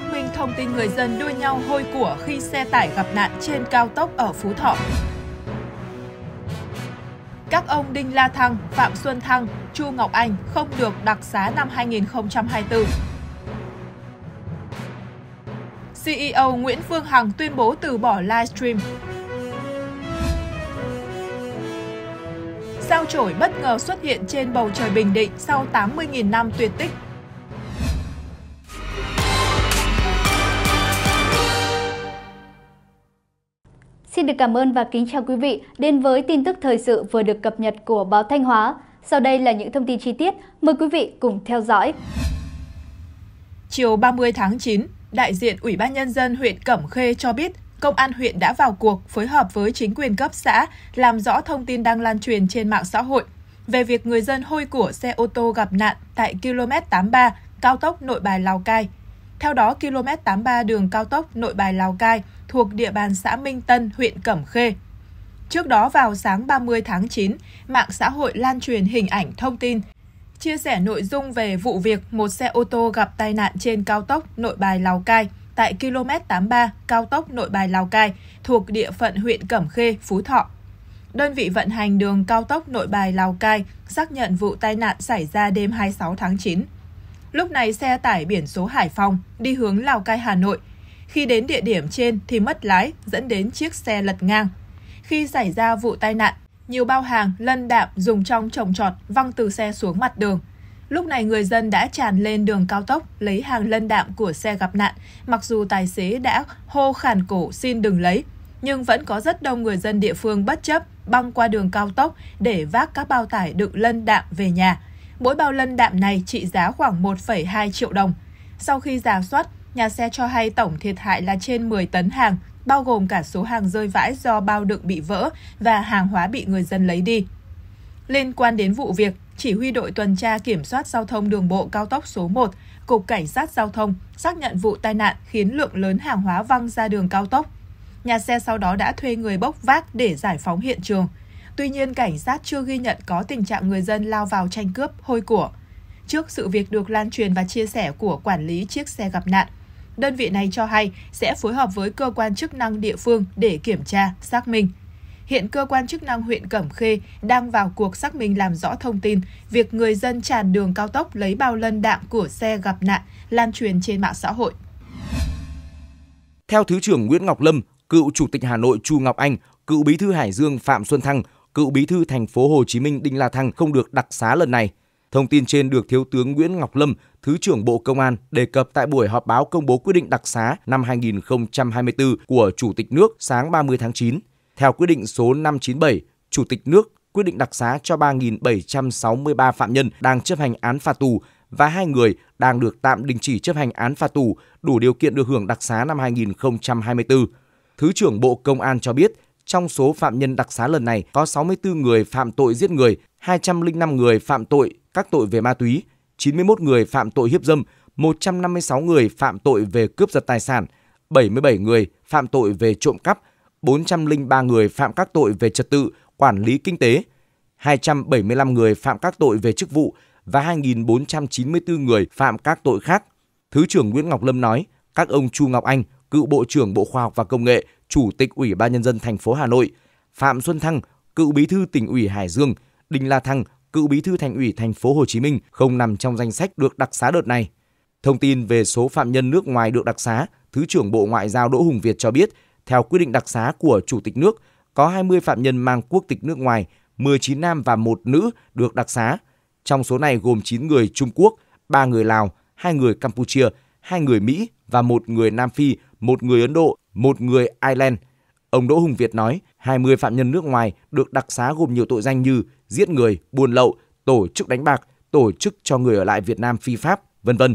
xác minh thông tin người dân đua nhau hôi của khi xe tải gặp nạn trên cao tốc ở Phú Thọ. Các ông Đinh La Thăng, Phạm Xuân Thăng, Chu Ngọc Anh không được đặc xá năm 2024. CEO Nguyễn Phương Hằng tuyên bố từ bỏ livestream. Sao chổi bất ngờ xuất hiện trên bầu trời Bình Định sau 80.000 năm tuyệt tích Xin được cảm ơn và kính chào quý vị đến với tin tức thời sự vừa được cập nhật của báo Thanh Hóa. Sau đây là những thông tin chi tiết, mời quý vị cùng theo dõi. Chiều 30 tháng 9, đại diện Ủy ban Nhân dân huyện Cẩm Khê cho biết Công an huyện đã vào cuộc phối hợp với chính quyền cấp xã làm rõ thông tin đang lan truyền trên mạng xã hội về việc người dân hôi của xe ô tô gặp nạn tại km 83 cao tốc Nội Bài Lào Cai. Theo đó, km 83 đường cao tốc Nội Bài Lào Cai – thuộc địa bàn xã Minh Tân, huyện Cẩm Khê. Trước đó vào sáng 30 tháng 9, mạng xã hội lan truyền hình ảnh thông tin chia sẻ nội dung về vụ việc một xe ô tô gặp tai nạn trên cao tốc Nội Bài Lào Cai tại km 83 cao tốc Nội Bài Lào Cai thuộc địa phận huyện Cẩm Khê, Phú Thọ. Đơn vị vận hành đường cao tốc Nội Bài Lào Cai xác nhận vụ tai nạn xảy ra đêm 26 tháng 9. Lúc này xe tải biển số Hải Phòng đi hướng Lào Cai Hà Nội khi đến địa điểm trên thì mất lái, dẫn đến chiếc xe lật ngang. Khi xảy ra vụ tai nạn, nhiều bao hàng lân đạm dùng trong trồng trọt văng từ xe xuống mặt đường. Lúc này người dân đã tràn lên đường cao tốc lấy hàng lân đạm của xe gặp nạn, mặc dù tài xế đã hô khàn cổ xin đừng lấy, nhưng vẫn có rất đông người dân địa phương bất chấp băng qua đường cao tốc để vác các bao tải đựng lân đạm về nhà. Mỗi bao lân đạm này trị giá khoảng 1,2 triệu đồng. Sau khi giả soát, Nhà xe cho hay tổng thiệt hại là trên 10 tấn hàng, bao gồm cả số hàng rơi vãi do bao đựng bị vỡ và hàng hóa bị người dân lấy đi. Liên quan đến vụ việc, chỉ huy đội tuần tra kiểm soát giao thông đường bộ cao tốc số 1, Cục Cảnh sát Giao thông xác nhận vụ tai nạn khiến lượng lớn hàng hóa văng ra đường cao tốc. Nhà xe sau đó đã thuê người bốc vác để giải phóng hiện trường. Tuy nhiên, cảnh sát chưa ghi nhận có tình trạng người dân lao vào tranh cướp, hôi của. Trước sự việc được lan truyền và chia sẻ của quản lý chiếc xe gặp nạn, đơn vị này cho hay sẽ phối hợp với cơ quan chức năng địa phương để kiểm tra, xác minh. Hiện cơ quan chức năng huyện Cẩm Khê đang vào cuộc xác minh làm rõ thông tin việc người dân tràn đường cao tốc lấy bao lân đạn của xe gặp nạn lan truyền trên mạng xã hội. Theo Thứ trưởng Nguyễn Ngọc Lâm, cựu Chủ tịch Hà Nội Chu Ngọc Anh, cựu Bí thư Hải Dương Phạm Xuân Thăng, cựu Bí thư thành phố Hồ Chí Minh Đinh La Thăng không được đặc xá lần này Thông tin trên được Thiếu tướng Nguyễn Ngọc Lâm, Thứ trưởng Bộ Công an đề cập tại buổi họp báo công bố quyết định đặc xá năm 2024 của Chủ tịch nước sáng 30 tháng 9. Theo quyết định số 597, Chủ tịch nước quyết định đặc xá cho 3.763 phạm nhân đang chấp hành án phạt tù và hai người đang được tạm đình chỉ chấp hành án phạt tù đủ điều kiện được hưởng đặc xá năm 2024. Thứ trưởng Bộ Công an cho biết, trong số phạm nhân đặc xá lần này có 64 người phạm tội giết người 205 người phạm tội các tội về ma túy, 91 người phạm tội hiếp dâm, 156 người phạm tội về cướp giật tài sản, 77 người phạm tội về trộm cắp, 403 người phạm các tội về trật tự, quản lý kinh tế, 275 người phạm các tội về chức vụ và 2.494 người phạm các tội khác. Thứ trưởng Nguyễn Ngọc Lâm nói, các ông Chu Ngọc Anh, cựu Bộ trưởng Bộ Khoa học và Công nghệ, Chủ tịch Ủy ban Nhân dân thành phố Hà Nội, Phạm Xuân Thăng, cựu Bí thư tỉnh ủy Hải Dương – Đinh La Thăng, cựu bí thư thành ủy thành phố Hồ Chí Minh không nằm trong danh sách được đặc xá đợt này. Thông tin về số phạm nhân nước ngoài được đặc xá, Thứ trưởng Bộ Ngoại giao Đỗ Hùng Việt cho biết, theo quyết định đặc xá của Chủ tịch nước, có 20 phạm nhân mang quốc tịch nước ngoài, 19 nam và 1 nữ được đặc xá. Trong số này gồm 9 người Trung Quốc, 3 người Lào, 2 người Campuchia, 2 người Mỹ và 1 người Nam Phi, 1 người Ấn Độ, 1 người Ireland – Ông Đỗ Hùng Việt nói, 20 phạm nhân nước ngoài được đặc xá gồm nhiều tội danh như giết người, buôn lậu, tổ chức đánh bạc, tổ chức cho người ở lại Việt Nam phi pháp, vân vân.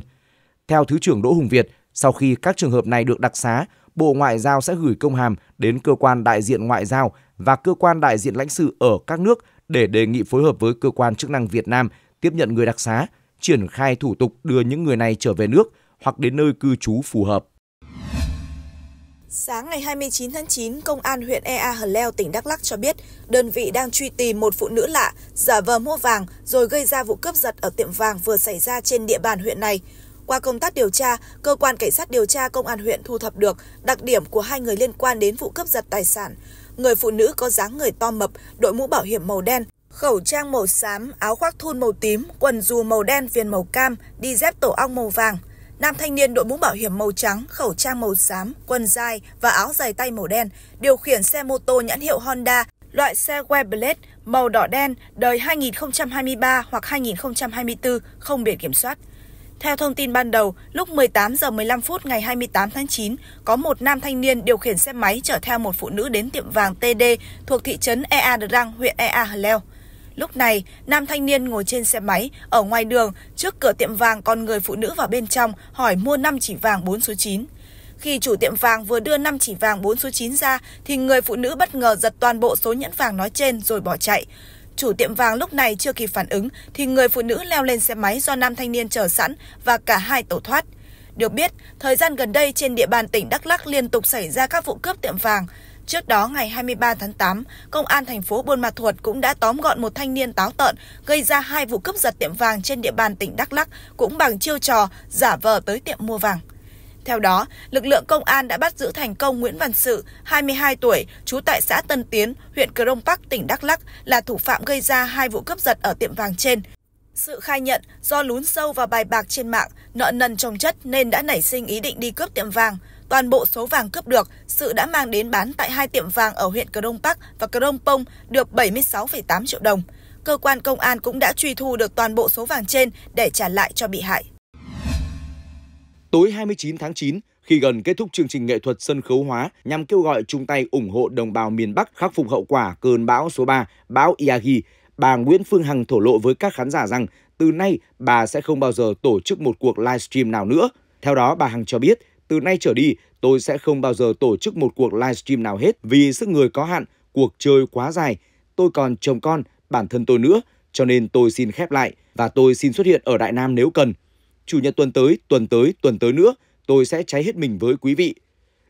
Theo Thứ trưởng Đỗ Hùng Việt, sau khi các trường hợp này được đặc xá, Bộ Ngoại giao sẽ gửi công hàm đến cơ quan đại diện ngoại giao và cơ quan đại diện lãnh sự ở các nước để đề nghị phối hợp với cơ quan chức năng Việt Nam tiếp nhận người đặc xá, triển khai thủ tục đưa những người này trở về nước hoặc đến nơi cư trú phù hợp. Sáng ngày 29 tháng 9, Công an huyện Ea Hờ Leo, tỉnh Đắk Lắc cho biết đơn vị đang truy tìm một phụ nữ lạ giả vờ mua vàng rồi gây ra vụ cướp giật ở tiệm vàng vừa xảy ra trên địa bàn huyện này. Qua công tác điều tra, cơ quan cảnh sát điều tra công an huyện thu thập được đặc điểm của hai người liên quan đến vụ cướp giật tài sản. Người phụ nữ có dáng người to mập, đội mũ bảo hiểm màu đen, khẩu trang màu xám, áo khoác thun màu tím, quần dù màu đen viền màu cam, đi dép tổ ong màu vàng – Nam thanh niên đội mũ bảo hiểm màu trắng, khẩu trang màu xám, quần dài và áo dài tay màu đen, điều khiển xe mô tô nhãn hiệu Honda, loại xe Weblade màu đỏ đen đời 2023 hoặc 2024 không biển kiểm soát. Theo thông tin ban đầu, lúc 18 giờ 15 phút ngày 28 tháng 9, có một nam thanh niên điều khiển xe máy chở theo một phụ nữ đến tiệm vàng TD thuộc thị trấn Ea Drang, huyện Ea Hờ Lúc này, nam thanh niên ngồi trên xe máy ở ngoài đường trước cửa tiệm vàng còn người phụ nữ vào bên trong hỏi mua 5 chỉ vàng 4 số 9. Khi chủ tiệm vàng vừa đưa 5 chỉ vàng 4 số 9 ra thì người phụ nữ bất ngờ giật toàn bộ số nhẫn vàng nói trên rồi bỏ chạy. Chủ tiệm vàng lúc này chưa kịp phản ứng thì người phụ nữ leo lên xe máy do nam thanh niên chờ sẵn và cả hai tẩu thoát. Được biết, thời gian gần đây trên địa bàn tỉnh Đắk Lắk liên tục xảy ra các vụ cướp tiệm vàng. Trước đó ngày 23 tháng 8, công an thành phố Buôn Ma Thuột cũng đã tóm gọn một thanh niên táo tợn gây ra hai vụ cướp giật tiệm vàng trên địa bàn tỉnh Đắk Lắk cũng bằng chiêu trò giả vờ tới tiệm mua vàng. Theo đó, lực lượng công an đã bắt giữ thành công Nguyễn Văn Sự, 22 tuổi, trú tại xã Tân Tiến, huyện Crong Park, tỉnh Đắk Lắk là thủ phạm gây ra hai vụ cướp giật ở tiệm vàng trên. Sự khai nhận do lún sâu vào bài bạc trên mạng, nợ nần trồng chất nên đã nảy sinh ý định đi cướp tiệm vàng. Toàn bộ số vàng cướp được, Sự đã mang đến bán tại hai tiệm vàng ở huyện Cờ Đông Bắc và Cờ Đông Pông được 76,8 triệu đồng. Cơ quan công an cũng đã truy thu được toàn bộ số vàng trên để trả lại cho bị hại. Tối 29 tháng 9, khi gần kết thúc chương trình nghệ thuật sân khấu hóa nhằm kêu gọi chung tay ủng hộ đồng bào miền Bắc khắc phục hậu quả cơn bão số 3, bão Yagi, bà Nguyễn Phương Hằng thổ lộ với các khán giả rằng từ nay bà sẽ không bao giờ tổ chức một cuộc livestream nào nữa. Theo đó, bà Hằng cho biết từ nay trở đi tôi sẽ không bao giờ tổ chức một cuộc livestream nào hết vì sức người có hạn, cuộc chơi quá dài, tôi còn chồng con, bản thân tôi nữa, cho nên tôi xin khép lại và tôi xin xuất hiện ở Đại Nam nếu cần. Chủ nhật tuần tới, tuần tới, tuần tới nữa, tôi sẽ cháy hết mình với quý vị.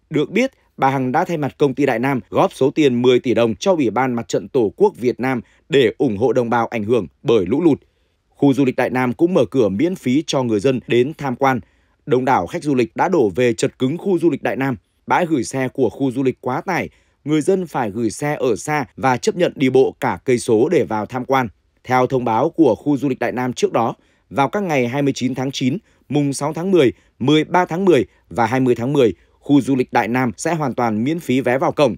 Được biết, bà Hằng đã thay mặt công ty Đại Nam góp số tiền 10 tỷ đồng cho Ủy ban Mặt trận Tổ quốc Việt Nam để ủng hộ đồng bào ảnh hưởng bởi lũ lụt. Khu du lịch Đại Nam cũng mở cửa miễn phí cho người dân đến tham quan – Đông đảo khách du lịch đã đổ về chật cứng khu du lịch Đại Nam. Bãi gửi xe của khu du lịch quá tải, người dân phải gửi xe ở xa và chấp nhận đi bộ cả cây số để vào tham quan. Theo thông báo của khu du lịch Đại Nam trước đó, vào các ngày 29 tháng 9, mùng 6 tháng 10, 13 tháng 10 và 20 tháng 10, khu du lịch Đại Nam sẽ hoàn toàn miễn phí vé vào cổng.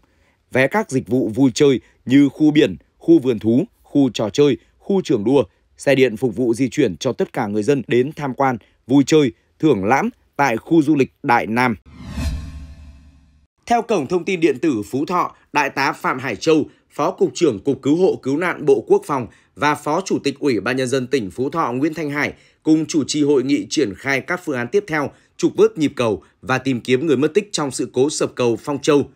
Vé các dịch vụ vui chơi như khu biển, khu vườn thú, khu trò chơi, khu trường đua, xe điện phục vụ di chuyển cho tất cả người dân đến tham quan, vui chơi, thưởng lãm tại khu du lịch Đại Nam. Theo Cổng Thông tin Điện tử Phú Thọ, Đại tá Phạm Hải Châu, Phó Cục trưởng Cục Cứu hộ Cứu nạn Bộ Quốc phòng và Phó Chủ tịch Ủy ban Nhân dân tỉnh Phú Thọ Nguyễn Thanh Hải cùng chủ trì hội nghị triển khai các phương án tiếp theo trục vớt nhịp cầu và tìm kiếm người mất tích trong sự cố sập cầu Phong Châu.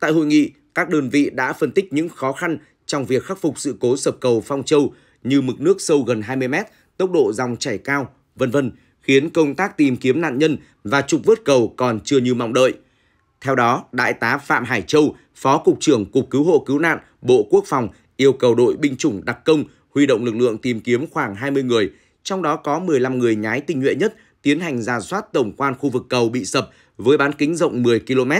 Tại hội nghị, các đơn vị đã phân tích những khó khăn trong việc khắc phục sự cố sập cầu Phong Châu như mực nước sâu gần 20 mét, tốc độ dòng chảy cao, vân vân khiến công tác tìm kiếm nạn nhân và trục vớt cầu còn chưa như mong đợi. Theo đó, Đại tá Phạm Hải Châu, Phó Cục trưởng Cục Cứu hộ Cứu nạn Bộ Quốc phòng yêu cầu đội binh chủng đặc công huy động lực lượng tìm kiếm khoảng 20 người, trong đó có 15 người nhái tinh nhuệ nhất tiến hành ra soát tổng quan khu vực cầu bị sập với bán kính rộng 10 km,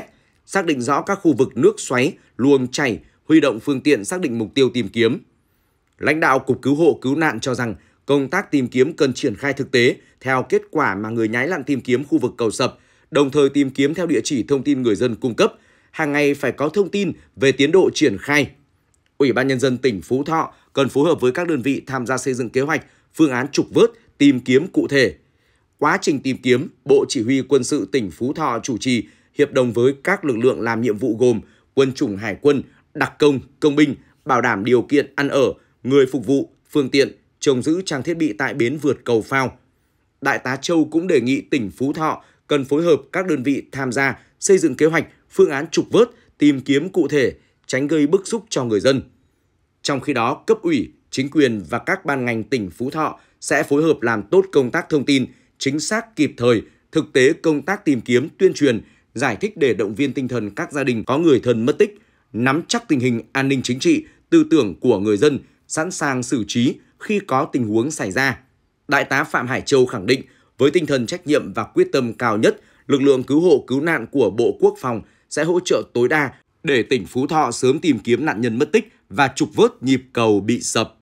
xác định rõ các khu vực nước xoáy, luồng chảy, huy động phương tiện xác định mục tiêu tìm kiếm. Lãnh đạo Cục Cứu hộ Cứu nạn cho rằng Công tác tìm kiếm cần triển khai thực tế theo kết quả mà người nhái lặn tìm kiếm khu vực cầu sập, đồng thời tìm kiếm theo địa chỉ thông tin người dân cung cấp. Hàng ngày phải có thông tin về tiến độ triển khai. Ủy ban Nhân dân tỉnh Phú Thọ cần phối hợp với các đơn vị tham gia xây dựng kế hoạch, phương án trục vớt, tìm kiếm cụ thể. Quá trình tìm kiếm, Bộ Chỉ huy Quân sự tỉnh Phú Thọ chủ trì hiệp đồng với các lực lượng làm nhiệm vụ gồm quân chủng hải quân, đặc công, công binh, bảo đảm điều kiện ăn ở, người phục vụ, phương tiện, trông giữ trang thiết bị tại bến vượt cầu phao. Đại tá Châu cũng đề nghị tỉnh Phú Thọ cần phối hợp các đơn vị tham gia xây dựng kế hoạch, phương án trục vớt, tìm kiếm cụ thể, tránh gây bức xúc cho người dân. Trong khi đó, cấp ủy, chính quyền và các ban ngành tỉnh Phú Thọ sẽ phối hợp làm tốt công tác thông tin, chính xác kịp thời, thực tế công tác tìm kiếm, tuyên truyền, giải thích để động viên tinh thần các gia đình có người thân mất tích, nắm chắc tình hình an ninh chính trị, tư tưởng của người dân, sẵn sàng xử trí, khi có tình huống xảy ra. Đại tá Phạm Hải Châu khẳng định, với tinh thần trách nhiệm và quyết tâm cao nhất, lực lượng cứu hộ cứu nạn của Bộ Quốc phòng sẽ hỗ trợ tối đa để tỉnh Phú Thọ sớm tìm kiếm nạn nhân mất tích và trục vớt nhịp cầu bị sập.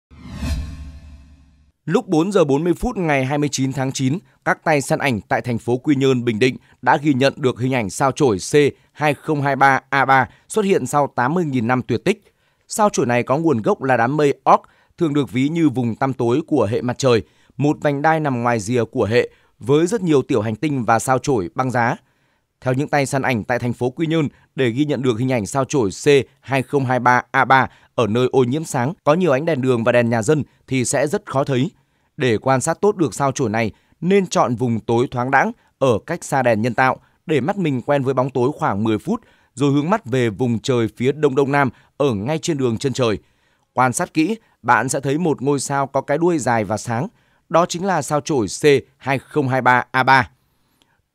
Lúc 4 giờ 40 phút ngày 29 tháng 9, các tay săn ảnh tại thành phố Quy Nhơn, Bình Định đã ghi nhận được hình ảnh sao chổi C2023A3 xuất hiện sau 80.000 năm tuyệt tích. Sao chổi này có nguồn gốc là đám mây Ock thường được ví như vùng tăm tối của hệ mặt trời, một vành đai nằm ngoài rìa của hệ với rất nhiều tiểu hành tinh và sao chổi băng giá. Theo những tay săn ảnh tại thành phố Quy Nhơn, để ghi nhận được hình ảnh sao chổi C2023A3 ở nơi ô nhiễm sáng có nhiều ánh đèn đường và đèn nhà dân thì sẽ rất khó thấy. Để quan sát tốt được sao chổi này, nên chọn vùng tối thoáng đãng ở cách xa đèn nhân tạo để mắt mình quen với bóng tối khoảng 10 phút rồi hướng mắt về vùng trời phía đông đông nam ở ngay trên đường chân trời – Quan sát kỹ, bạn sẽ thấy một ngôi sao có cái đuôi dài và sáng. Đó chính là sao chổi C2023A3.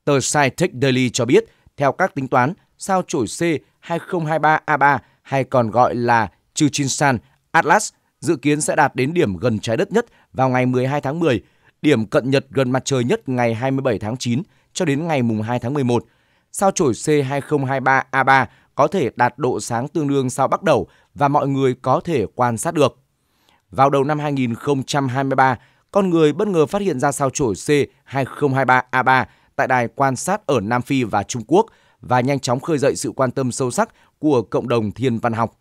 Tờ Sci Daily cho biết, theo các tính toán, sao chổi C2023A3 hay còn gọi là Chuchinsan Atlas dự kiến sẽ đạt đến điểm gần trái đất nhất vào ngày 12 tháng 10, điểm cận nhật gần mặt trời nhất ngày 27 tháng 9 cho đến ngày mùng 2 tháng 11. Sao chổi C2023A3 có thể đạt độ sáng tương đương sao bắc đầu và mọi người có thể quan sát được. Vào đầu năm 2023, con người bất ngờ phát hiện ra sao chổi C2023A3 tại đài quan sát ở Nam Phi và Trung Quốc và nhanh chóng khơi dậy sự quan tâm sâu sắc của cộng đồng thiên văn học.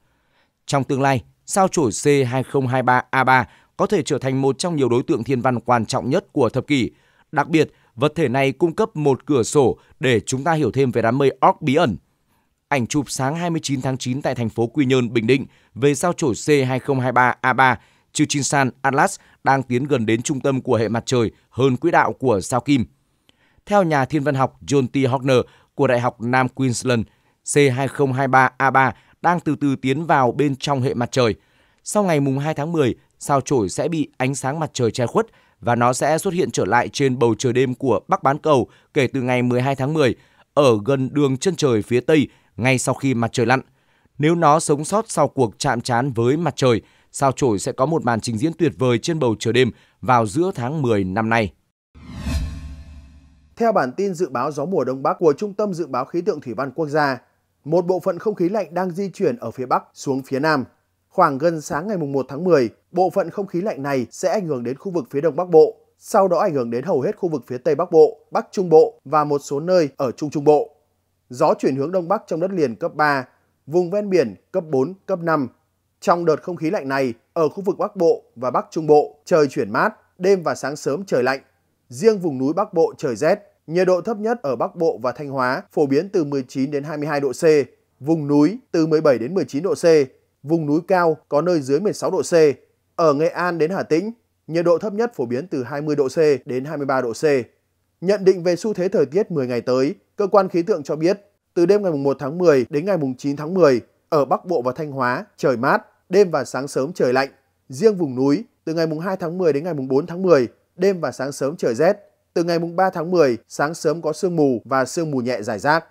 Trong tương lai, sao chổi C2023A3 có thể trở thành một trong nhiều đối tượng thiên văn quan trọng nhất của thập kỷ. Đặc biệt, vật thể này cung cấp một cửa sổ để chúng ta hiểu thêm về đám mây Orc bí ẩn, Ảnh chụp sáng 29 tháng 9 tại thành phố Quy Nhơn, Bình Định về sao chổi C2023A3 Chuchinsan Atlas đang tiến gần đến trung tâm của hệ mặt trời hơn quỹ đạo của sao Kim. Theo nhà thiên văn học John T. Hockner của Đại học Nam Queensland, C2023A3 đang từ từ tiến vào bên trong hệ mặt trời. Sau ngày mùng 2 tháng 10, sao chổi sẽ bị ánh sáng mặt trời che khuất và nó sẽ xuất hiện trở lại trên bầu trời đêm của Bắc bán cầu kể từ ngày 12 tháng 10 ở gần đường chân trời phía Tây ngay sau khi mặt trời lặn. Nếu nó sống sót sau cuộc chạm trán với mặt trời, sao chổi sẽ có một màn trình diễn tuyệt vời trên bầu trời đêm vào giữa tháng 10 năm nay. Theo bản tin dự báo gió mùa Đông Bắc của Trung tâm Dự báo Khí tượng Thủy văn Quốc gia, một bộ phận không khí lạnh đang di chuyển ở phía Bắc xuống phía Nam. Khoảng gần sáng ngày 1 tháng 10, bộ phận không khí lạnh này sẽ ảnh hưởng đến khu vực phía Đông Bắc Bộ, sau đó ảnh hưởng đến hầu hết khu vực phía Tây Bắc Bộ, Bắc Trung Bộ và một số nơi ở Trung Trung Bộ gió chuyển hướng đông bắc trong đất liền cấp 3, vùng ven biển cấp 4, cấp 5. Trong đợt không khí lạnh này, ở khu vực Bắc Bộ và Bắc Trung Bộ trời chuyển mát, đêm và sáng sớm trời lạnh. Riêng vùng núi Bắc Bộ trời rét, nhiệt độ thấp nhất ở Bắc Bộ và Thanh Hóa phổ biến từ 19 đến 22 độ C, vùng núi từ 17 đến 19 độ C, vùng núi cao có nơi dưới 16 độ C. Ở Nghệ An đến Hà Tĩnh, nhiệt độ thấp nhất phổ biến từ 20 độ C đến 23 độ C. Nhận định về xu thế thời tiết 10 ngày tới, cơ quan khí tượng cho biết, từ đêm ngày 1 tháng 10 đến ngày 9 tháng 10, ở Bắc Bộ và Thanh Hóa trời mát, đêm và sáng sớm trời lạnh. Riêng vùng núi, từ ngày 2 tháng 10 đến ngày 4 tháng 10, đêm và sáng sớm trời rét. Từ ngày 3 tháng 10, sáng sớm có sương mù và sương mù nhẹ dài rác.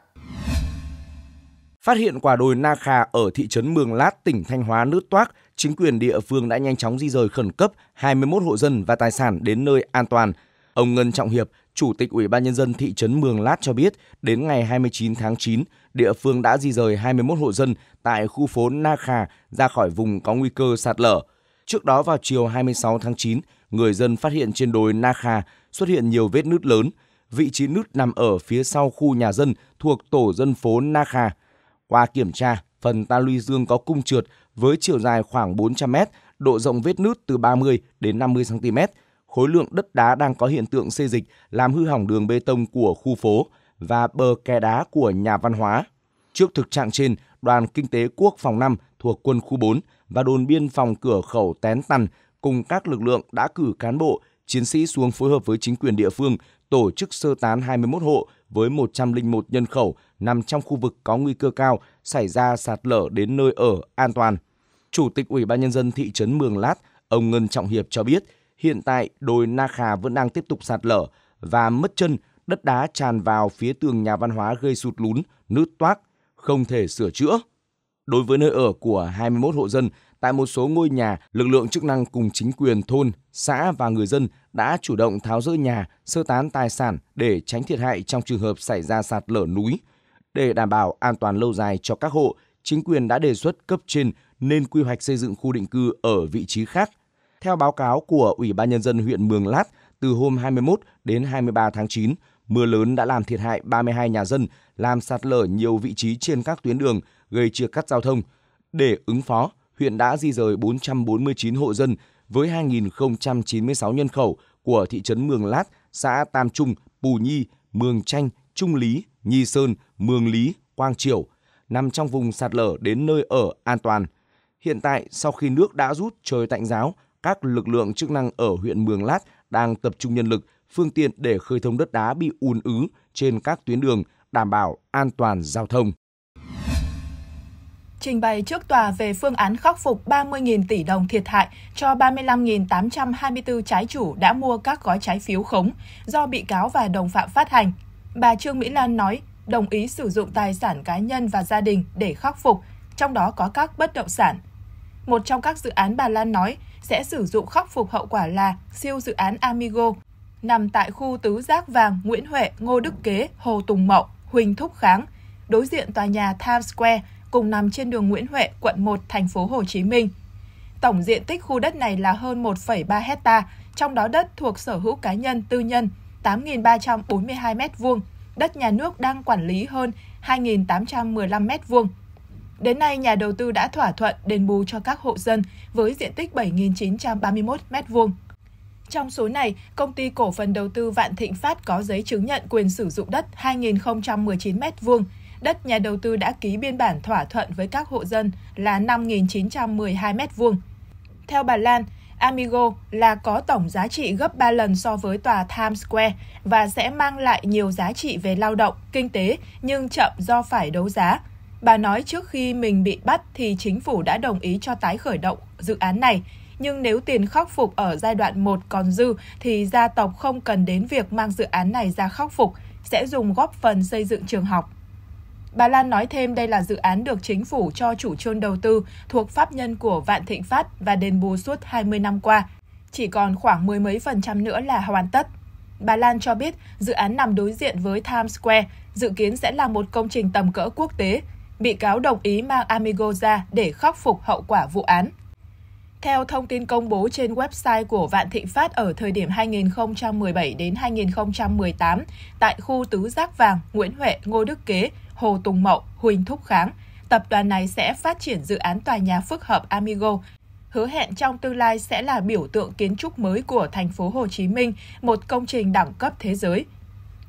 Phát hiện quả đồi Na kha ở thị trấn Mường Lát, tỉnh Thanh Hóa nứt toác, chính quyền địa phương đã nhanh chóng di rời khẩn cấp 21 hộ dân và tài sản đến nơi an toàn. Ông Ngân Trọng Hiệp, Chủ tịch Ủy ban nhân dân thị trấn Mường Lát cho biết, đến ngày 29 tháng 9, địa phương đã di rời 21 hộ dân tại khu phố Na Khà ra khỏi vùng có nguy cơ sạt lở. Trước đó vào chiều 26 tháng 9, người dân phát hiện trên đồi Na Khà xuất hiện nhiều vết nứt lớn. Vị trí nứt nằm ở phía sau khu nhà dân thuộc tổ dân phố Na Khà. Qua kiểm tra, phần ta luy dương có cung trượt với chiều dài khoảng 400 m, độ rộng vết nứt từ 30 đến 50 cm, khối lượng đất đá đang có hiện tượng xê dịch làm hư hỏng đường bê tông của khu phố và bờ kè đá của nhà văn hóa. Trước thực trạng trên, Đoàn Kinh tế Quốc phòng 5 thuộc quân khu 4 và đồn biên phòng cửa khẩu Tén Tăn cùng các lực lượng đã cử cán bộ, chiến sĩ xuống phối hợp với chính quyền địa phương tổ chức sơ tán 21 hộ với 101 nhân khẩu nằm trong khu vực có nguy cơ cao xảy ra sạt lở đến nơi ở an toàn. Chủ tịch Ủy ban nhân dân thị trấn Mường Lát, ông Ngân Trọng Hiệp cho biết, hiện tại đồi Na Khà vẫn đang tiếp tục sạt lở và mất chân, đất đá tràn vào phía tường nhà văn hóa gây sụt lún, nứt toác, không thể sửa chữa. Đối với nơi ở của 21 hộ dân, tại một số ngôi nhà, lực lượng chức năng cùng chính quyền thôn, xã và người dân đã chủ động tháo rỡ nhà, sơ tán tài sản để tránh thiệt hại trong trường hợp xảy ra sạt lở núi. Để đảm bảo an toàn lâu dài cho các hộ, chính quyền đã đề xuất cấp trên nên quy hoạch xây dựng khu định cư ở vị trí khác theo báo cáo của Ủy ban Nhân dân huyện Mường Lát, từ hôm 21 đến 23 tháng 9, mưa lớn đã làm thiệt hại 32 nhà dân, làm sạt lở nhiều vị trí trên các tuyến đường, gây chia cắt giao thông. Để ứng phó, huyện đã di rời 449 hộ dân với 2.096 nhân khẩu của thị trấn Mường Lát, xã Tam Trung, Pù Nhi, Mường Chanh, Trung Lý, Nhi Sơn, Mường Lý, Quang Triều, nằm trong vùng sạt lở đến nơi ở an toàn. Hiện tại, sau khi nước đã rút trời tạnh giáo, các lực lượng chức năng ở huyện Mường Lát đang tập trung nhân lực, phương tiện để khơi thông đất đá bị ùn ứ trên các tuyến đường, đảm bảo an toàn giao thông. Trình bày trước tòa về phương án khắc phục 30.000 tỷ đồng thiệt hại cho 35.824 trái chủ đã mua các gói trái phiếu khống do bị cáo và đồng phạm phát hành, bà Trương Mỹ Lan nói đồng ý sử dụng tài sản cá nhân và gia đình để khắc phục, trong đó có các bất động sản. Một trong các dự án bà Lan nói, sẽ sử dụng khắc phục hậu quả là siêu dự án Amigo nằm tại khu tứ giác vàng Nguyễn Huệ, Ngô Đức Kế, Hồ Tùng Mậu, Huỳnh Thúc Kháng, đối diện tòa nhà Times Square cùng nằm trên đường Nguyễn Huệ, quận 1, thành phố Hồ Chí Minh. Tổng diện tích khu đất này là hơn 1,3 hecta, trong đó đất thuộc sở hữu cá nhân tư nhân 8.342 m2, đất nhà nước đang quản lý hơn 2.815 m2. Đến nay, nhà đầu tư đã thỏa thuận đền bù cho các hộ dân với diện tích 7.931 m2. Trong số này, công ty cổ phần đầu tư Vạn Thịnh Phát có giấy chứng nhận quyền sử dụng đất 2.019 m2, đất nhà đầu tư đã ký biên bản thỏa thuận với các hộ dân là 5.912 m2. Theo bà Lan, Amigo là có tổng giá trị gấp 3 lần so với tòa Times Square và sẽ mang lại nhiều giá trị về lao động, kinh tế nhưng chậm do phải đấu giá. Bà nói trước khi mình bị bắt thì chính phủ đã đồng ý cho tái khởi động dự án này, nhưng nếu tiền khắc phục ở giai đoạn 1 còn dư thì gia tộc không cần đến việc mang dự án này ra khắc phục, sẽ dùng góp phần xây dựng trường học. Bà Lan nói thêm đây là dự án được chính phủ cho chủ trương đầu tư thuộc pháp nhân của Vạn Thịnh Phát và đền bù suốt 20 năm qua, chỉ còn khoảng mười mấy phần trăm nữa là hoàn tất. Bà Lan cho biết dự án nằm đối diện với Times Square, dự kiến sẽ là một công trình tầm cỡ quốc tế, bị cáo đồng ý mang Amigo ra để khắc phục hậu quả vụ án. Theo thông tin công bố trên website của Vạn Thịnh Phát ở thời điểm 2017 đến 2018 tại khu Tứ Giác Vàng, Nguyễn Huệ, Ngô Đức Kế, Hồ Tùng Mậu, Huỳnh Thúc Kháng, tập đoàn này sẽ phát triển dự án tòa nhà phức hợp Amigo, hứa hẹn trong tương lai sẽ là biểu tượng kiến trúc mới của thành phố Hồ Chí Minh, một công trình đẳng cấp thế giới.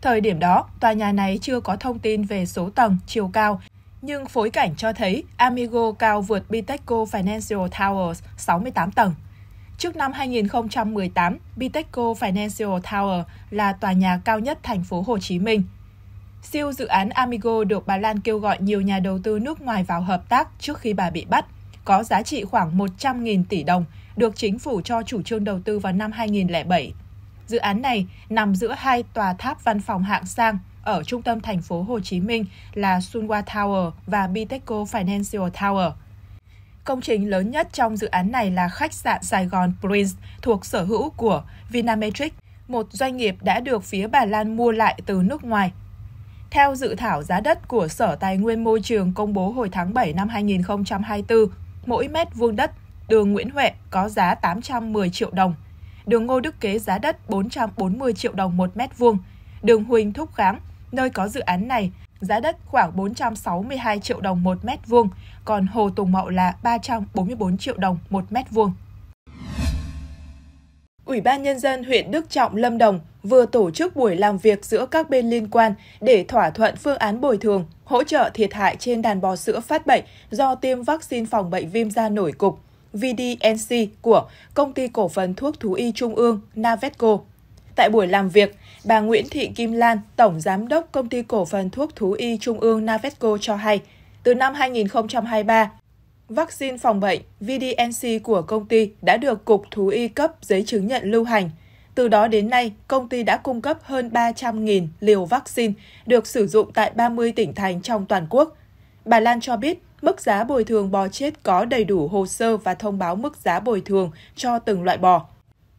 Thời điểm đó, tòa nhà này chưa có thông tin về số tầng, chiều cao, nhưng phối cảnh cho thấy Amigo cao vượt Bitexco Financial Towers 68 tầng. Trước năm 2018, Bitexco Financial Tower là tòa nhà cao nhất thành phố Hồ Chí Minh. Siêu dự án Amigo được bà Lan kêu gọi nhiều nhà đầu tư nước ngoài vào hợp tác trước khi bà bị bắt, có giá trị khoảng 100.000 tỷ đồng, được chính phủ cho chủ trương đầu tư vào năm 2007. Dự án này nằm giữa hai tòa tháp văn phòng hạng sang – ở trung tâm thành phố Hồ Chí Minh là Sunwa Tower và Biteco Financial Tower. Công trình lớn nhất trong dự án này là khách sạn Sài Gòn Prince thuộc sở hữu của Vinametric, một doanh nghiệp đã được phía Bà Lan mua lại từ nước ngoài. Theo dự thảo giá đất của Sở Tài nguyên Môi trường công bố hồi tháng 7 năm 2024, mỗi mét vuông đất đường Nguyễn Huệ có giá 810 triệu đồng, đường Ngô Đức Kế giá đất 440 triệu đồng một mét vuông, đường Huỳnh Thúc Kháng nơi có dự án này, giá đất khoảng 462 triệu đồng một mét vuông, còn Hồ Tùng Mậu là 344 triệu đồng một mét vuông. Ủy ban Nhân dân huyện Đức Trọng, Lâm Đồng vừa tổ chức buổi làm việc giữa các bên liên quan để thỏa thuận phương án bồi thường, hỗ trợ thiệt hại trên đàn bò sữa phát bệnh do tiêm vaccine phòng bệnh viêm da nổi cục VDNC của Công ty Cổ phần Thuốc Thú Y Trung ương Navetco. Tại buổi làm việc, bà Nguyễn Thị Kim Lan, Tổng Giám đốc Công ty Cổ phần Thuốc Thú Y Trung ương Navesco cho hay, từ năm 2023, vaccine phòng bệnh VDNC của công ty đã được Cục Thú Y cấp giấy chứng nhận lưu hành. Từ đó đến nay, công ty đã cung cấp hơn 300.000 liều vaccine được sử dụng tại 30 tỉnh thành trong toàn quốc. Bà Lan cho biết, mức giá bồi thường bò chết có đầy đủ hồ sơ và thông báo mức giá bồi thường cho từng loại bò.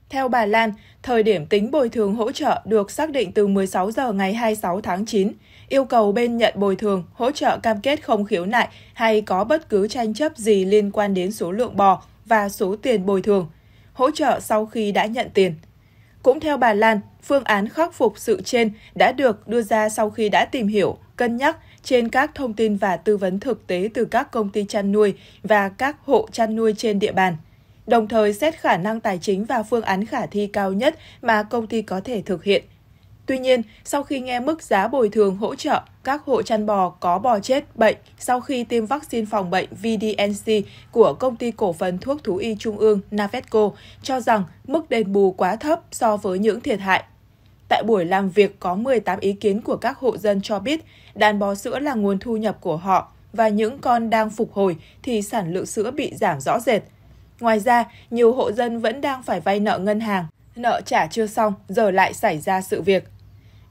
Theo bà Lan, Thời điểm tính bồi thường hỗ trợ được xác định từ 16 giờ ngày 26 tháng 9. Yêu cầu bên nhận bồi thường, hỗ trợ cam kết không khiếu nại hay có bất cứ tranh chấp gì liên quan đến số lượng bò và số tiền bồi thường. Hỗ trợ sau khi đã nhận tiền. Cũng theo bà Lan, phương án khắc phục sự trên đã được đưa ra sau khi đã tìm hiểu, cân nhắc trên các thông tin và tư vấn thực tế từ các công ty chăn nuôi và các hộ chăn nuôi trên địa bàn đồng thời xét khả năng tài chính và phương án khả thi cao nhất mà công ty có thể thực hiện. Tuy nhiên, sau khi nghe mức giá bồi thường hỗ trợ các hộ chăn bò có bò chết bệnh sau khi tiêm vaccine phòng bệnh VDNC của Công ty Cổ phần Thuốc Thú y Trung ương Navesco cho rằng mức đền bù quá thấp so với những thiệt hại. Tại buổi làm việc có 18 ý kiến của các hộ dân cho biết đàn bò sữa là nguồn thu nhập của họ và những con đang phục hồi thì sản lượng sữa bị giảm rõ rệt – Ngoài ra, nhiều hộ dân vẫn đang phải vay nợ ngân hàng, nợ trả chưa xong, giờ lại xảy ra sự việc.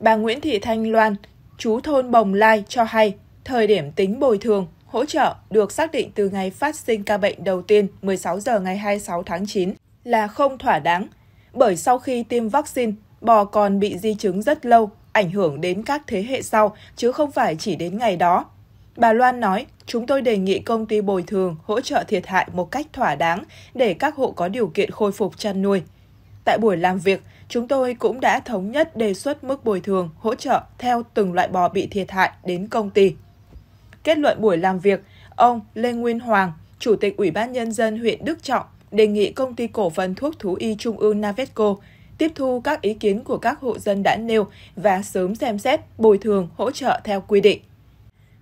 Bà Nguyễn Thị Thanh Loan, chú thôn Bồng Lai cho hay, thời điểm tính bồi thường, hỗ trợ được xác định từ ngày phát sinh ca bệnh đầu tiên 16 giờ ngày 26 tháng 9 là không thỏa đáng, bởi sau khi tiêm vaccine, bò còn bị di chứng rất lâu, ảnh hưởng đến các thế hệ sau chứ không phải chỉ đến ngày đó. Bà Loan nói, chúng tôi đề nghị công ty bồi thường, hỗ trợ thiệt hại một cách thỏa đáng để các hộ có điều kiện khôi phục chăn nuôi. Tại buổi làm việc, chúng tôi cũng đã thống nhất đề xuất mức bồi thường, hỗ trợ theo từng loại bò bị thiệt hại đến công ty. Kết luận buổi làm việc, ông Lê Nguyên Hoàng, Chủ tịch Ủy ban Nhân dân huyện Đức Trọng, đề nghị công ty cổ phần thuốc thú y Trung ương Navetco tiếp thu các ý kiến của các hộ dân đã nêu và sớm xem xét bồi thường, hỗ trợ theo quy định.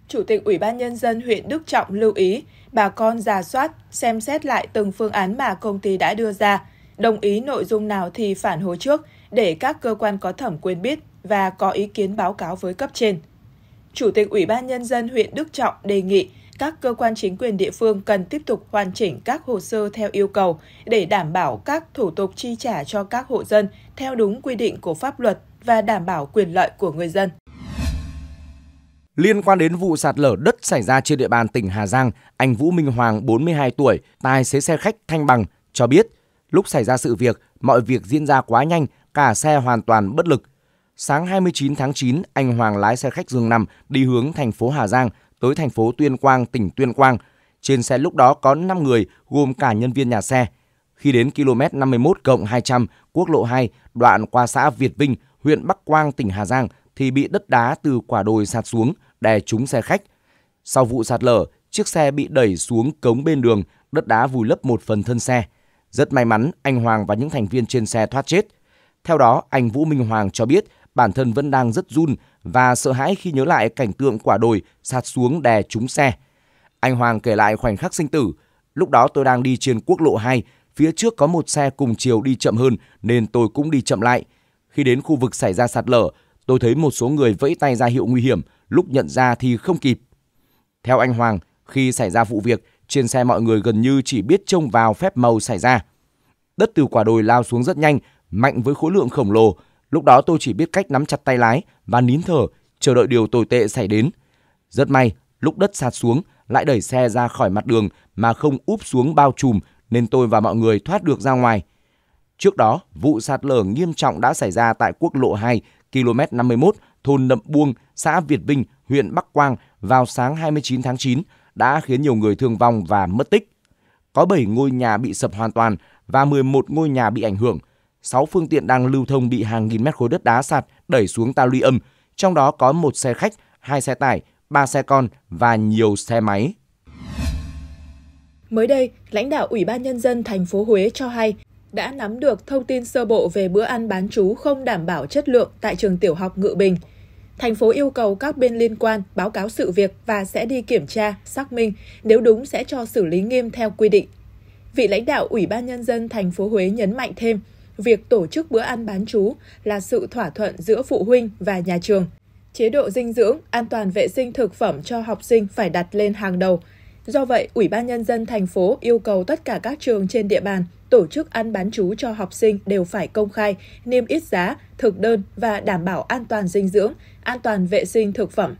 Chủ tịch Ủy ban Nhân dân huyện Đức Trọng lưu ý bà con giả soát, xem xét lại từng phương án mà công ty đã đưa ra, đồng ý nội dung nào thì phản hồi trước để các cơ quan có thẩm quyền biết và có ý kiến báo cáo với cấp trên. Chủ tịch Ủy ban Nhân dân huyện Đức Trọng đề nghị các cơ quan chính quyền địa phương cần tiếp tục hoàn chỉnh các hồ sơ theo yêu cầu để đảm bảo các thủ tục chi trả cho các hộ dân theo đúng quy định của pháp luật và đảm bảo quyền lợi của người dân. Liên quan đến vụ sạt lở đất xảy ra trên địa bàn tỉnh Hà Giang, anh Vũ Minh Hoàng 42 tuổi, tài xế xe khách Thanh Bằng cho biết, lúc xảy ra sự việc, mọi việc diễn ra quá nhanh, cả xe hoàn toàn bất lực. Sáng 29 tháng 9, anh Hoàng lái xe khách Dương nằm đi hướng thành phố Hà Giang tới thành phố Tuyên Quang, tỉnh Tuyên Quang. Trên xe lúc đó có 5 người, gồm cả nhân viên nhà xe. Khi đến km 51 200 quốc lộ 2, đoạn qua xã Việt Vinh, huyện Bắc Quang, tỉnh Hà Giang, thì bị đất đá từ quả đồi sạt xuống đè trúng xe khách. Sau vụ sạt lở, chiếc xe bị đẩy xuống cống bên đường, đất đá vùi lấp một phần thân xe. Rất may mắn, anh Hoàng và những thành viên trên xe thoát chết. Theo đó, anh Vũ Minh Hoàng cho biết bản thân vẫn đang rất run và sợ hãi khi nhớ lại cảnh tượng quả đồi sạt xuống đè trúng xe. Anh Hoàng kể lại khoảnh khắc sinh tử. Lúc đó tôi đang đi trên quốc lộ 2, phía trước có một xe cùng chiều đi chậm hơn nên tôi cũng đi chậm lại. Khi đến khu vực xảy ra sạt lở, Tôi thấy một số người vẫy tay ra hiệu nguy hiểm, lúc nhận ra thì không kịp. Theo anh Hoàng, khi xảy ra vụ việc, trên xe mọi người gần như chỉ biết trông vào phép màu xảy ra. Đất từ quả đồi lao xuống rất nhanh, mạnh với khối lượng khổng lồ. Lúc đó tôi chỉ biết cách nắm chặt tay lái và nín thở, chờ đợi điều tồi tệ xảy đến. Rất may, lúc đất sạt xuống, lại đẩy xe ra khỏi mặt đường mà không úp xuống bao trùm nên tôi và mọi người thoát được ra ngoài. Trước đó, vụ sạt lở nghiêm trọng đã xảy ra tại quốc lộ 2 km 51, thôn Nậm Buông, xã Việt Vinh, huyện Bắc Quang vào sáng 29 tháng 9 đã khiến nhiều người thương vong và mất tích. Có 7 ngôi nhà bị sập hoàn toàn và 11 ngôi nhà bị ảnh hưởng. 6 phương tiện đang lưu thông bị hàng nghìn mét khối đất đá sạt đẩy xuống ta luy âm, trong đó có một xe khách, hai xe tải, ba xe con và nhiều xe máy. Mới đây, lãnh đạo Ủy ban nhân dân thành phố Huế cho hay đã nắm được thông tin sơ bộ về bữa ăn bán chú không đảm bảo chất lượng tại trường tiểu học Ngự Bình. Thành phố yêu cầu các bên liên quan báo cáo sự việc và sẽ đi kiểm tra, xác minh, nếu đúng sẽ cho xử lý nghiêm theo quy định. Vị lãnh đạo Ủy ban nhân dân thành phố Huế nhấn mạnh thêm, việc tổ chức bữa ăn bán chú là sự thỏa thuận giữa phụ huynh và nhà trường. Chế độ dinh dưỡng, an toàn vệ sinh thực phẩm cho học sinh phải đặt lên hàng đầu – Do vậy, Ủy ban Nhân dân thành phố yêu cầu tất cả các trường trên địa bàn tổ chức ăn bán chú cho học sinh đều phải công khai, niêm yết giá, thực đơn và đảm bảo an toàn dinh dưỡng, an toàn vệ sinh thực phẩm.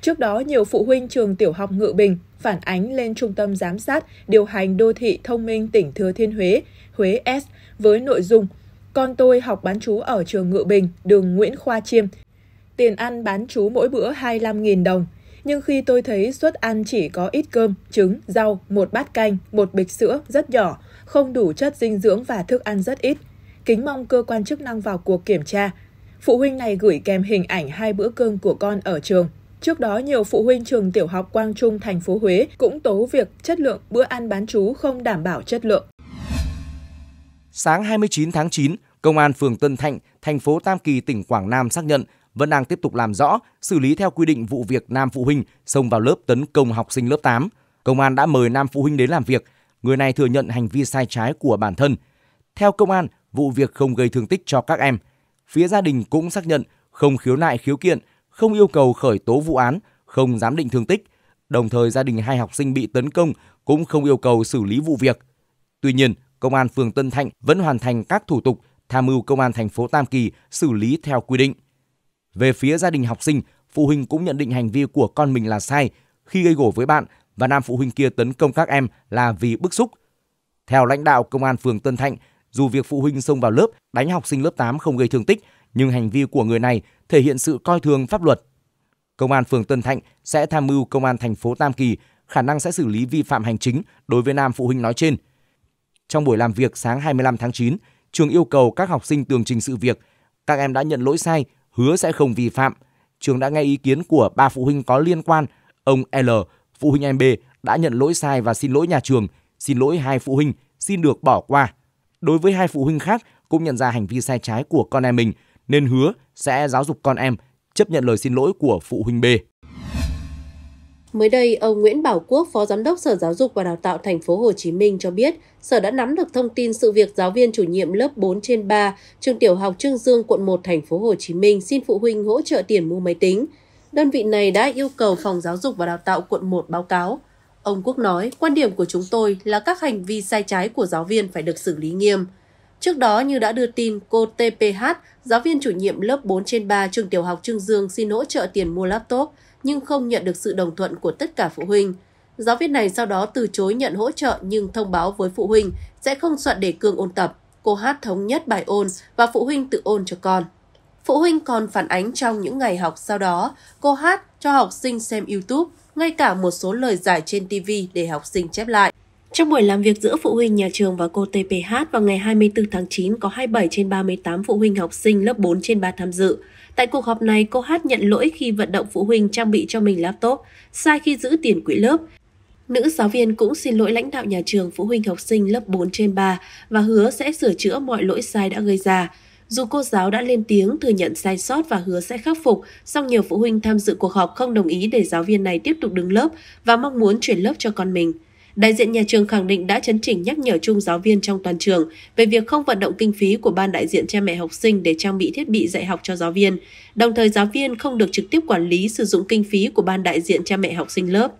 Trước đó, nhiều phụ huynh trường tiểu học Ngự Bình phản ánh lên Trung tâm Giám sát Điều hành Đô thị Thông minh tỉnh Thừa Thiên Huế, Huế S, với nội dung Con tôi học bán chú ở trường Ngự Bình, đường Nguyễn Khoa Chiêm. Tiền ăn bán chú mỗi bữa 25.000 đồng, nhưng khi tôi thấy suất ăn chỉ có ít cơm, trứng, rau, một bát canh, một bịch sữa rất nhỏ, không đủ chất dinh dưỡng và thức ăn rất ít. Kính mong cơ quan chức năng vào cuộc kiểm tra. Phụ huynh này gửi kèm hình ảnh hai bữa cơm của con ở trường. Trước đó, nhiều phụ huynh trường tiểu học Quang Trung, thành phố Huế cũng tố việc chất lượng bữa ăn bán chú không đảm bảo chất lượng. Sáng 29 tháng 9, Công an phường Tân Thạnh, thành phố Tam Kỳ, tỉnh Quảng Nam xác nhận vẫn đang tiếp tục làm rõ, xử lý theo quy định vụ việc nam phụ huynh xông vào lớp tấn công học sinh lớp 8. Công an đã mời nam phụ huynh đến làm việc. Người này thừa nhận hành vi sai trái của bản thân. Theo công an, vụ việc không gây thương tích cho các em. Phía gia đình cũng xác nhận không khiếu nại khiếu kiện, không yêu cầu khởi tố vụ án, không giám định thương tích. Đồng thời gia đình hai học sinh bị tấn công cũng không yêu cầu xử lý vụ việc. Tuy nhiên, công an phường Tân Thạnh vẫn hoàn thành các thủ tục tham mưu công an thành phố Tam Kỳ xử lý theo quy định. Về phía gia đình học sinh, phụ huynh cũng nhận định hành vi của con mình là sai khi gây gổ với bạn và nam phụ huynh kia tấn công các em là vì bức xúc. Theo lãnh đạo công an phường Tân Thạnh, dù việc phụ huynh xông vào lớp đánh học sinh lớp 8 không gây thương tích, nhưng hành vi của người này thể hiện sự coi thường pháp luật. Công an phường Tân Thạnh sẽ tham mưu công an thành phố Tam Kỳ khả năng sẽ xử lý vi phạm hành chính đối với nam phụ huynh nói trên. Trong buổi làm việc sáng 25 tháng 9, trường yêu cầu các học sinh tường trình sự việc, các em đã nhận lỗi sai hứa sẽ không vi phạm. Trường đã nghe ý kiến của ba phụ huynh có liên quan. Ông L, phụ huynh em B đã nhận lỗi sai và xin lỗi nhà trường, xin lỗi hai phụ huynh, xin được bỏ qua. Đối với hai phụ huynh khác cũng nhận ra hành vi sai trái của con em mình nên hứa sẽ giáo dục con em chấp nhận lời xin lỗi của phụ huynh B. Mới đây, ông Nguyễn Bảo Quốc, Phó Giám đốc Sở Giáo dục và Đào tạo Thành phố Hồ Chí Minh cho biết, Sở đã nắm được thông tin sự việc giáo viên chủ nhiệm lớp 4 trên 3, trường tiểu học Trương Dương, quận 1, Thành phố Hồ Chí Minh xin phụ huynh hỗ trợ tiền mua máy tính. Đơn vị này đã yêu cầu Phòng Giáo dục và Đào tạo quận 1 báo cáo. Ông Quốc nói, quan điểm của chúng tôi là các hành vi sai trái của giáo viên phải được xử lý nghiêm. Trước đó như đã đưa tin, cô TPH, giáo viên chủ nhiệm lớp 4 trên 3 trường tiểu học Trương Dương xin hỗ trợ tiền mua laptop – nhưng không nhận được sự đồng thuận của tất cả phụ huynh. Giáo viên này sau đó từ chối nhận hỗ trợ nhưng thông báo với phụ huynh sẽ không soạn đề cương ôn tập. Cô Hát thống nhất bài ôn và phụ huynh tự ôn cho con. Phụ huynh còn phản ánh trong những ngày học sau đó, cô Hát cho học sinh xem YouTube, ngay cả một số lời giải trên TV để học sinh chép lại. Trong buổi làm việc giữa phụ huynh nhà trường và cô TPH vào ngày 24 tháng 9, có 27 trên 38 phụ huynh học sinh lớp 4 trên 3 tham dự. Tại cuộc họp này, cô Hát nhận lỗi khi vận động phụ huynh trang bị cho mình laptop, sai khi giữ tiền quỹ lớp. Nữ giáo viên cũng xin lỗi lãnh đạo nhà trường phụ huynh học sinh lớp 4 trên 3 và hứa sẽ sửa chữa mọi lỗi sai đã gây ra. Dù cô giáo đã lên tiếng thừa nhận sai sót và hứa sẽ khắc phục, song nhiều phụ huynh tham dự cuộc họp không đồng ý để giáo viên này tiếp tục đứng lớp và mong muốn chuyển lớp cho con mình. Đại diện nhà trường khẳng định đã chấn chỉnh nhắc nhở chung giáo viên trong toàn trường về việc không vận động kinh phí của ban đại diện cha mẹ học sinh để trang bị thiết bị dạy học cho giáo viên, đồng thời giáo viên không được trực tiếp quản lý sử dụng kinh phí của ban đại diện cha mẹ học sinh lớp.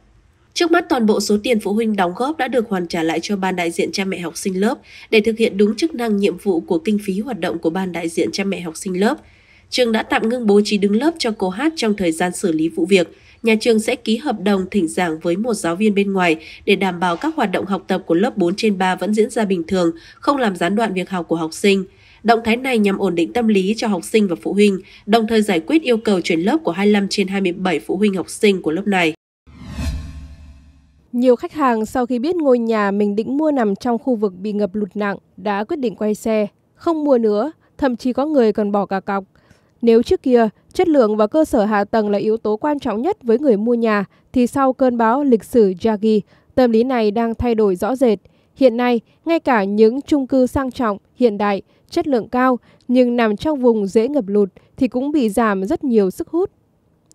Trước mắt toàn bộ số tiền phụ huynh đóng góp đã được hoàn trả lại cho ban đại diện cha mẹ học sinh lớp để thực hiện đúng chức năng nhiệm vụ của kinh phí hoạt động của ban đại diện cha mẹ học sinh lớp. Trường đã tạm ngưng bố trí đứng lớp cho cô Hát trong thời gian xử lý vụ việc – nhà trường sẽ ký hợp đồng thỉnh giảng với một giáo viên bên ngoài để đảm bảo các hoạt động học tập của lớp 4 trên 3 vẫn diễn ra bình thường, không làm gián đoạn việc học của học sinh. Động thái này nhằm ổn định tâm lý cho học sinh và phụ huynh, đồng thời giải quyết yêu cầu chuyển lớp của 25 trên 27 phụ huynh học sinh của lớp này. Nhiều khách hàng sau khi biết ngôi nhà mình định mua nằm trong khu vực bị ngập lụt nặng đã quyết định quay xe, không mua nữa, thậm chí có người còn bỏ cả cọc. Nếu trước kia Chất lượng và cơ sở hạ tầng là yếu tố quan trọng nhất với người mua nhà, thì sau cơn bão lịch sử Yagi, tâm lý này đang thay đổi rõ rệt. Hiện nay, ngay cả những chung cư sang trọng, hiện đại, chất lượng cao nhưng nằm trong vùng dễ ngập lụt thì cũng bị giảm rất nhiều sức hút.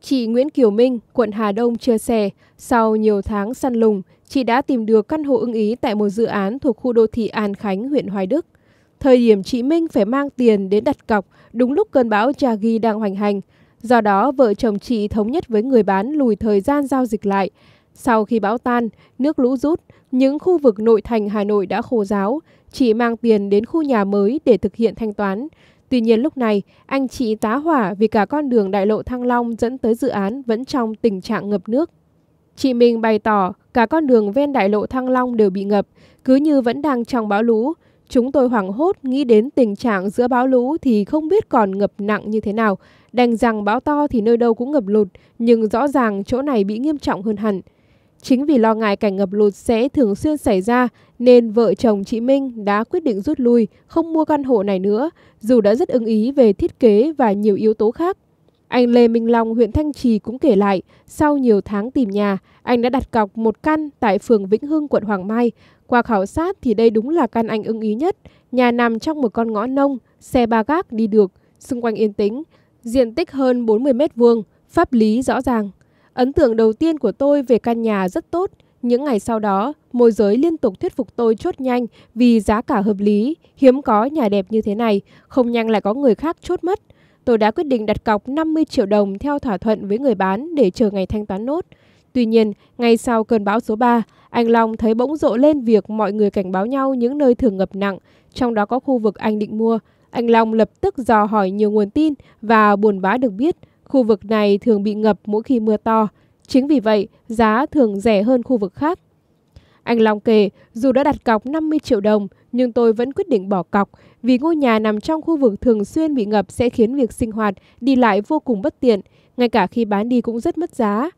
Chị Nguyễn Kiều Minh, quận Hà Đông chia sẻ, sau nhiều tháng săn lùng, chị đã tìm được căn hộ ưng ý tại một dự án thuộc khu đô thị An Khánh, huyện Hoài Đức. Thời điểm chị Minh phải mang tiền đến đặt cọc đúng lúc cơn bão Chagi đang hoành hành. Do đó, vợ chồng chị thống nhất với người bán lùi thời gian giao dịch lại. Sau khi bão tan, nước lũ rút, những khu vực nội thành Hà Nội đã khô ráo, chị mang tiền đến khu nhà mới để thực hiện thanh toán. Tuy nhiên lúc này, anh chị tá hỏa vì cả con đường đại lộ Thăng Long dẫn tới dự án vẫn trong tình trạng ngập nước. Chị mình bày tỏ cả con đường ven đại lộ Thăng Long đều bị ngập, cứ như vẫn đang trong bão lũ. Chúng tôi hoảng hốt nghĩ đến tình trạng giữa bão lũ thì không biết còn ngập nặng như thế nào. Đành rằng bão to thì nơi đâu cũng ngập lụt, nhưng rõ ràng chỗ này bị nghiêm trọng hơn hẳn. Chính vì lo ngại cảnh ngập lụt sẽ thường xuyên xảy ra nên vợ chồng chị Minh đã quyết định rút lui, không mua căn hộ này nữa, dù đã rất ưng ý về thiết kế và nhiều yếu tố khác. Anh Lê Minh Long, huyện Thanh Trì cũng kể lại, sau nhiều tháng tìm nhà, anh đã đặt cọc một căn tại phường Vĩnh Hưng, quận Hoàng Mai qua khảo sát thì đây đúng là căn anh ưng ý nhất, nhà nằm trong một con ngõ nông, xe ba gác đi được, xung quanh yên tĩnh, diện tích hơn 40 m 2 pháp lý rõ ràng. Ấn tượng đầu tiên của tôi về căn nhà rất tốt, những ngày sau đó, môi giới liên tục thuyết phục tôi chốt nhanh vì giá cả hợp lý, hiếm có nhà đẹp như thế này, không nhanh lại có người khác chốt mất. Tôi đã quyết định đặt cọc 50 triệu đồng theo thỏa thuận với người bán để chờ ngày thanh toán nốt. Tuy nhiên, ngay sau cơn bão số 3, anh Long thấy bỗng rộ lên việc mọi người cảnh báo nhau những nơi thường ngập nặng, trong đó có khu vực anh định mua. Anh Long lập tức dò hỏi nhiều nguồn tin và buồn bã được biết khu vực này thường bị ngập mỗi khi mưa to. Chính vì vậy, giá thường rẻ hơn khu vực khác. Anh Long kể, dù đã đặt cọc 50 triệu đồng, nhưng tôi vẫn quyết định bỏ cọc vì ngôi nhà nằm trong khu vực thường xuyên bị ngập sẽ khiến việc sinh hoạt, đi lại vô cùng bất tiện, ngay cả khi bán đi cũng rất mất giá.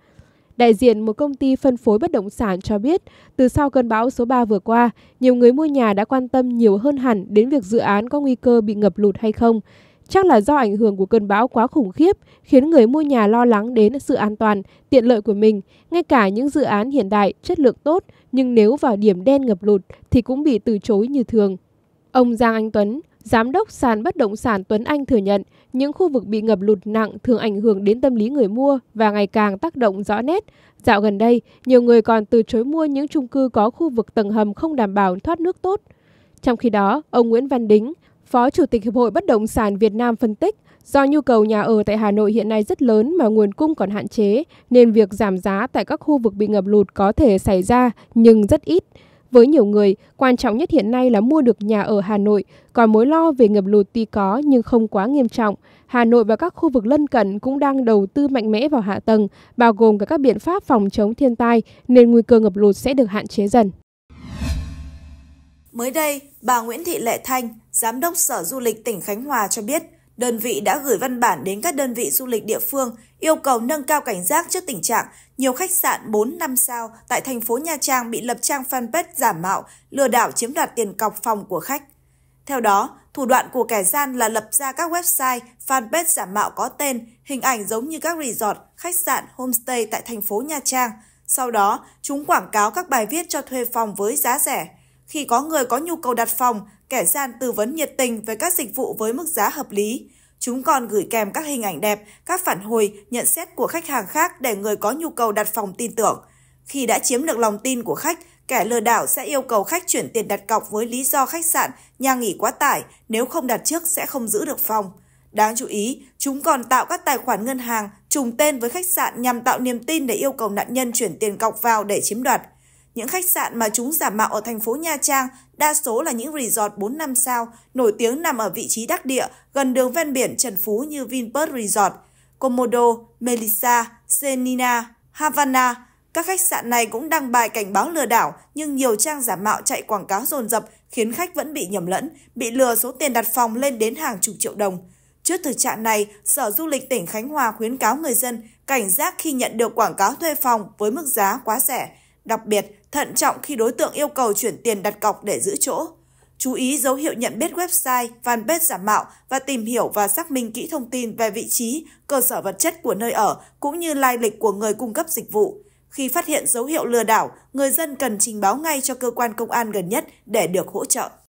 Đại diện một công ty phân phối bất động sản cho biết, từ sau cơn bão số 3 vừa qua, nhiều người mua nhà đã quan tâm nhiều hơn hẳn đến việc dự án có nguy cơ bị ngập lụt hay không. Chắc là do ảnh hưởng của cơn bão quá khủng khiếp khiến người mua nhà lo lắng đến sự an toàn, tiện lợi của mình. Ngay cả những dự án hiện đại, chất lượng tốt nhưng nếu vào điểm đen ngập lụt thì cũng bị từ chối như thường. Ông Giang Anh Tuấn, Giám đốc sàn bất động sản Tuấn Anh thừa nhận, những khu vực bị ngập lụt nặng thường ảnh hưởng đến tâm lý người mua và ngày càng tác động rõ nét. Dạo gần đây, nhiều người còn từ chối mua những chung cư có khu vực tầng hầm không đảm bảo thoát nước tốt. Trong khi đó, ông Nguyễn Văn Đính, Phó Chủ tịch Hiệp hội Bất động sản Việt Nam phân tích, do nhu cầu nhà ở tại Hà Nội hiện nay rất lớn mà nguồn cung còn hạn chế, nên việc giảm giá tại các khu vực bị ngập lụt có thể xảy ra nhưng rất ít. Với nhiều người, quan trọng nhất hiện nay là mua được nhà ở Hà Nội, còn mối lo về ngập lụt tuy có nhưng không quá nghiêm trọng. Hà Nội và các khu vực lân cận cũng đang đầu tư mạnh mẽ vào hạ tầng, bao gồm cả các biện pháp phòng chống thiên tai, nên nguy cơ ngập lụt sẽ được hạn chế dần. Mới đây, bà Nguyễn Thị Lệ Thanh, Giám đốc Sở Du lịch tỉnh Khánh Hòa cho biết, Đơn vị đã gửi văn bản đến các đơn vị du lịch địa phương yêu cầu nâng cao cảnh giác trước tình trạng nhiều khách sạn 4 năm sao tại thành phố Nha Trang bị lập trang fanpage giả mạo, lừa đảo chiếm đoạt tiền cọc phòng của khách. Theo đó, thủ đoạn của kẻ gian là lập ra các website, fanpage giả mạo có tên, hình ảnh giống như các resort, khách sạn, homestay tại thành phố Nha Trang. Sau đó, chúng quảng cáo các bài viết cho thuê phòng với giá rẻ. Khi có người có nhu cầu đặt phòng, Kẻ gian tư vấn nhiệt tình về các dịch vụ với mức giá hợp lý. Chúng còn gửi kèm các hình ảnh đẹp, các phản hồi, nhận xét của khách hàng khác để người có nhu cầu đặt phòng tin tưởng. Khi đã chiếm được lòng tin của khách, kẻ lừa đảo sẽ yêu cầu khách chuyển tiền đặt cọc với lý do khách sạn, nhà nghỉ quá tải, nếu không đặt trước sẽ không giữ được phòng. Đáng chú ý, chúng còn tạo các tài khoản ngân hàng trùng tên với khách sạn nhằm tạo niềm tin để yêu cầu nạn nhân chuyển tiền cọc vào để chiếm đoạt. Những khách sạn mà chúng giả mạo ở thành phố Nha Trang đa số là những resort 4 năm sao, nổi tiếng nằm ở vị trí đắc địa, gần đường ven biển Trần Phú như Vinpearl Resort, Komodo, Melissa, Senina, Havana. Các khách sạn này cũng đăng bài cảnh báo lừa đảo, nhưng nhiều trang giả mạo chạy quảng cáo dồn dập khiến khách vẫn bị nhầm lẫn, bị lừa số tiền đặt phòng lên đến hàng chục triệu đồng. Trước thực trạng này, Sở Du lịch tỉnh Khánh Hòa khuyến cáo người dân cảnh giác khi nhận được quảng cáo thuê phòng với mức giá quá rẻ. Đặc biệt, Thận trọng khi đối tượng yêu cầu chuyển tiền đặt cọc để giữ chỗ. Chú ý dấu hiệu nhận biết website, fanpage giả mạo và tìm hiểu và xác minh kỹ thông tin về vị trí, cơ sở vật chất của nơi ở cũng như lai lịch của người cung cấp dịch vụ. Khi phát hiện dấu hiệu lừa đảo, người dân cần trình báo ngay cho cơ quan công an gần nhất để được hỗ trợ.